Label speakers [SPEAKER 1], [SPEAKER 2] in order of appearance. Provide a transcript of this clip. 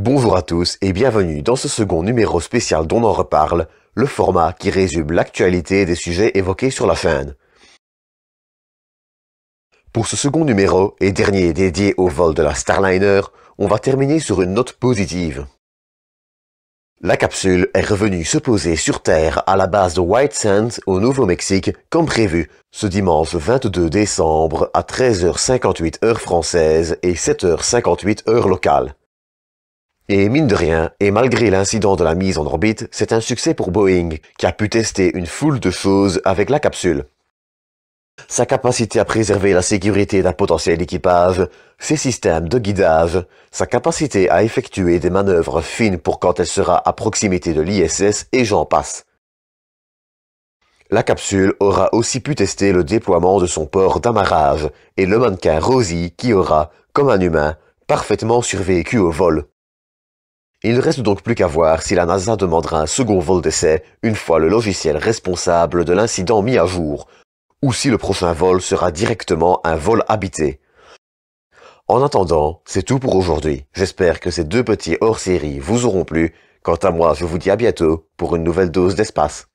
[SPEAKER 1] Bonjour à tous et bienvenue dans ce second numéro spécial dont on reparle, le format qui résume l'actualité des sujets évoqués sur la fin. Pour ce second numéro et dernier dédié au vol de la Starliner, on va terminer sur une note positive. La capsule est revenue se poser sur Terre à la base de White Sands au Nouveau-Mexique comme prévu ce dimanche 22 décembre à 13h58 heure française et 7h58 heure locale. Et mine de rien, et malgré l'incident de la mise en orbite, c'est un succès pour Boeing, qui a pu tester une foule de choses avec la capsule. Sa capacité à préserver la sécurité d'un potentiel équipage, ses systèmes de guidage, sa capacité à effectuer des manœuvres fines pour quand elle sera à proximité de l'ISS et j'en passe. La capsule aura aussi pu tester le déploiement de son port d'amarrage et le mannequin Rosie qui aura, comme un humain, parfaitement survécu au vol. Il ne reste donc plus qu'à voir si la NASA demandera un second vol d'essai une fois le logiciel responsable de l'incident mis à jour, ou si le prochain vol sera directement un vol habité. En attendant, c'est tout pour aujourd'hui. J'espère que ces deux petits hors-série vous auront plu. Quant à moi, je vous dis à bientôt pour une nouvelle dose d'espace.